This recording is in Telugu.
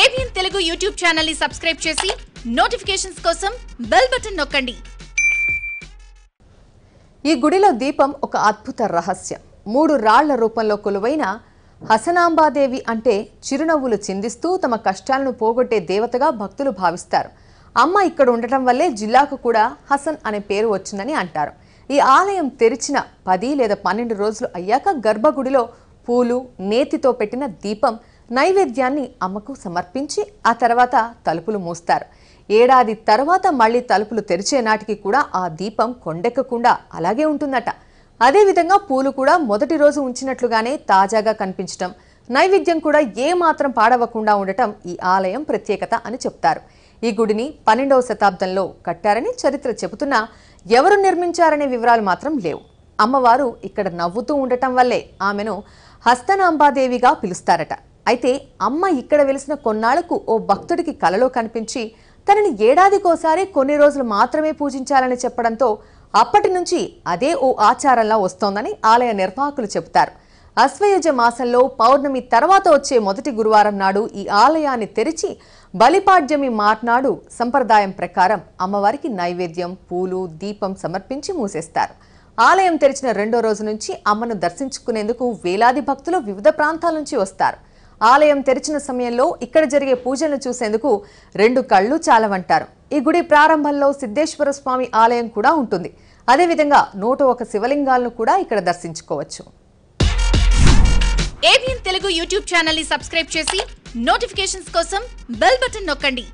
ఏబిఎన్ తెలుగు యూట్యూబ్ ఛానల్ ని సబ్స్క్రైబ్ చేసి నోటిఫికేషన్స్ కోసం బెల్ బటన్ నొక్కండి ఈ గుడిలో దీపం ఒక అద్భుత రహస్యం మూడు రాళ్ల రూపంలో కొలువైన హసనాంబాదేవి అంటే చిరునవ్వులు చిందిస్తూ తమ కష్టాలను పోగొట్టే దేవతగా భక్తులు భావిస్తారు అమ్మ ఇక్కడ ఉండటం వల్లే జిల్లాకు కూడా హసన్ అనే పేరు వచ్చిందని అంటారు ఈ ఆలయం తెరిచిన పది లేదా పన్నెండు రోజులు అయ్యాక గర్భగుడిలో పూలు నేతితో పెట్టిన దీపం నైవేద్యాన్ని అమ్మకు సమర్పించి ఆ తర్వాత తలుపులు మూస్తారు ఏడాది తర్వాత మళ్ళీ తలుపులు తెరిచే నాటికి కూడా ఆ దీపం కొండెక్కకుండా అలాగే ఉంటుందట అదేవిధంగా పూలు కూడా మొదటి రోజు ఉంచినట్లుగానే తాజాగా కనిపించటం నైవేద్యం కూడా ఏమాత్రం పాడవకుండా ఉండటం ఈ ఆలయం ప్రత్యేకత అని చెప్తారు ఈ గుడిని పన్నెండవ శతాబ్దంలో కట్టారని చరిత్ర చెబుతున్నా ఎవరు నిర్మించారనే వివరాలు మాత్రం లేవు అమ్మవారు ఇక్కడ నవ్వుతూ ఉండటం వల్లే ఆమెను హస్తనాంబాదేవిగా పిలుస్తారట అయితే అమ్మ ఇక్కడ వెలిసిన కొన్నాళ్లకు ఓ భక్తుడికి కలలో కనిపించి తనని ఏడాదికోసారి కొన్ని రోజులు మాత్రమే పూజించాలని చెప్పడంతో అప్పటి నుంచి అదే ఓ ఆచారంలా వస్తోందని ఆలయ నిర్వాహకులు చెబుతారు అశ్వయుజ మాసంలో పౌర్ణమి తర్వాత వచ్చే మొదటి గురువారం నాడు ఈ ఆలయాన్ని తెరిచి బలిపాడ్యమి మార్నాడు సంప్రదాయం ప్రకారం అమ్మవారికి నైవేద్యం పూలు దీపం సమర్పించి మూసేస్తారు ఆలయం తెరిచిన రెండో రోజు నుంచి అమ్మను దర్శించుకునేందుకు వేలాది భక్తులు వివిధ ప్రాంతాల నుంచి వస్తారు ఆలయం తెరిచిన సమయంలో ఇక్కడ జరిగే పూజలను చూసేందుకు రెండు కళ్ళు చాలవంటారు ఈ గుడి ప్రారంభంలో సిద్ధేశ్వర స్వామి ఆలయం కూడా ఉంటుంది అదేవిధంగా నూట ఒక శివలింగాలను కూడా ఇక్కడ దర్శించుకోవచ్చు తెలుగు యూట్యూబ్ ఛానల్ సబ్స్క్రైబ్ చేసి నోటిఫికేషన్స్ కోసం బెల్ బటన్ నొక్కండి